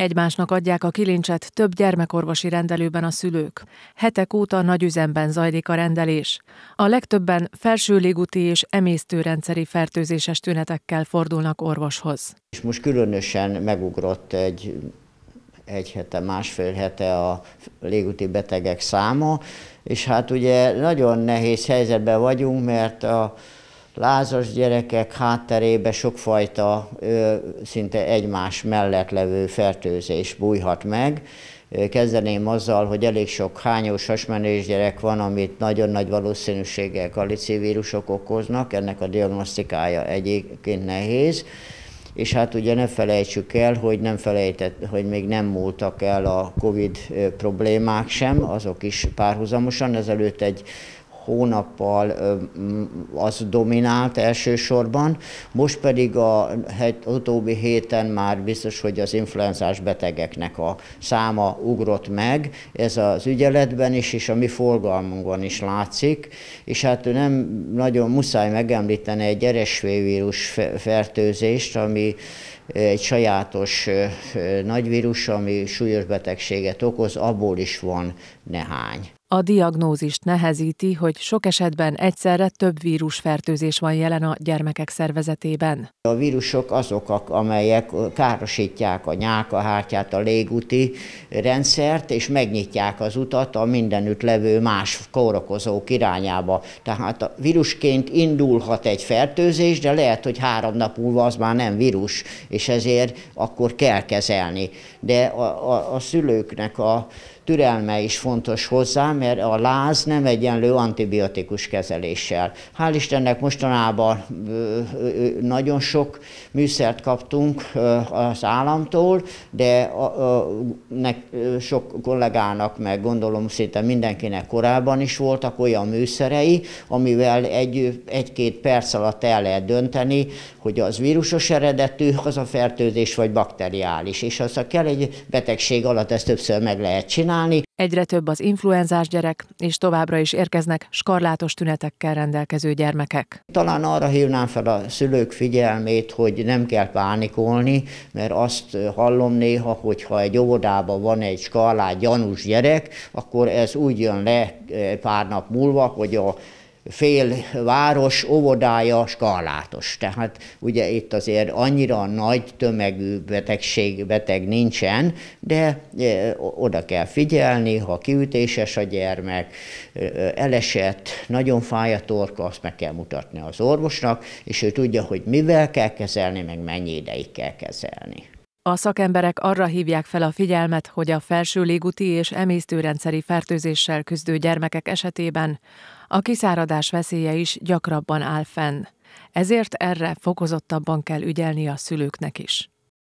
Egymásnak adják a kilincset több gyermekorvosi rendelőben a szülők. Hetek óta nagy üzemben zajlik a rendelés. A legtöbben felső légúti és emésztőrendszeri fertőzéses tünetekkel fordulnak orvoshoz. És most különösen megugrott egy egy hete, másfél hete a légúti betegek száma, és hát ugye nagyon nehéz helyzetben vagyunk, mert a lázas gyerekek hátterébe sokfajta szinte egymás mellett levő fertőzés bújhat meg. Kezdeném azzal, hogy elég sok hányós hasmenés gyerek van, amit nagyon nagy valószínűséggel kalicivírusok okoznak, ennek a diagnosztikája egyébként nehéz és hát ugye ne felejtsük el, hogy nem felejtett, hogy még nem múltak el a Covid problémák sem, azok is párhuzamosan, ezelőtt egy hónappal mm, az dominált elsősorban, most pedig a het, utóbbi héten már biztos, hogy az influenzás betegeknek a száma ugrott meg, ez az ügyeletben is, és a mi forgalmunkon is látszik, és hát nem nagyon muszáj megemlíteni egy eresvévírus fertőzést, ami egy sajátos nagy vírus, ami súlyos betegséget okoz, abból is van nehány. A diagnózist nehezíti, hogy sok esetben egyszerre több vírusfertőzés van jelen a gyermekek szervezetében. A vírusok azok, amelyek károsítják a nyálkahártyát, a légúti rendszert, és megnyitják az utat a mindenütt levő más kórokozók irányába. Tehát a vírusként indulhat egy fertőzés, de lehet, hogy három nap múlva az már nem vírus, és ezért akkor kell kezelni. De a, a, a szülőknek a türelme is fontos hozzá, mert a láz nem egyenlő antibiotikus kezeléssel. Hál' Istennek mostanában nagyon sok műszert kaptunk az államtól, de nek, sok kollégának, meg gondolom szinte mindenkinek korábban is voltak olyan műszerei, amivel egy, egy-két perc alatt el lehet dönteni, hogy az vírusos eredetű, az a fertőzés vagy bakteriális. És az, ha kell egy betegség alatt, ezt többször meg lehet csinálni. Egyre több az influenzás gyerek, és továbbra is érkeznek skarlátos tünetekkel rendelkező gyermekek. Talán arra hívnám fel a szülők figyelmét, hogy nem kell pánikolni, mert azt hallom néha, hogy ha egy óvodában van egy skarlát gyanús gyerek, akkor ez úgy jön le eh, pár nap múlva, hogy a fél város óvodája skarlátos. Tehát ugye itt azért annyira nagy tömegű betegség, beteg nincsen, de e, oda kell figyelni, ha kiütéses a gyermek, e, e, elesett, nagyon fáj a torka, azt meg kell mutatni az orvosnak, és ő tudja, hogy mivel kell kezelni, meg mennyi ideig kell kezelni. A szakemberek arra hívják fel a figyelmet, hogy a felső léguti és emésztőrendszeri fertőzéssel küzdő gyermekek esetében a kiszáradás veszélye is gyakrabban áll fenn. Ezért erre fokozottabban kell ügyelni a szülőknek is.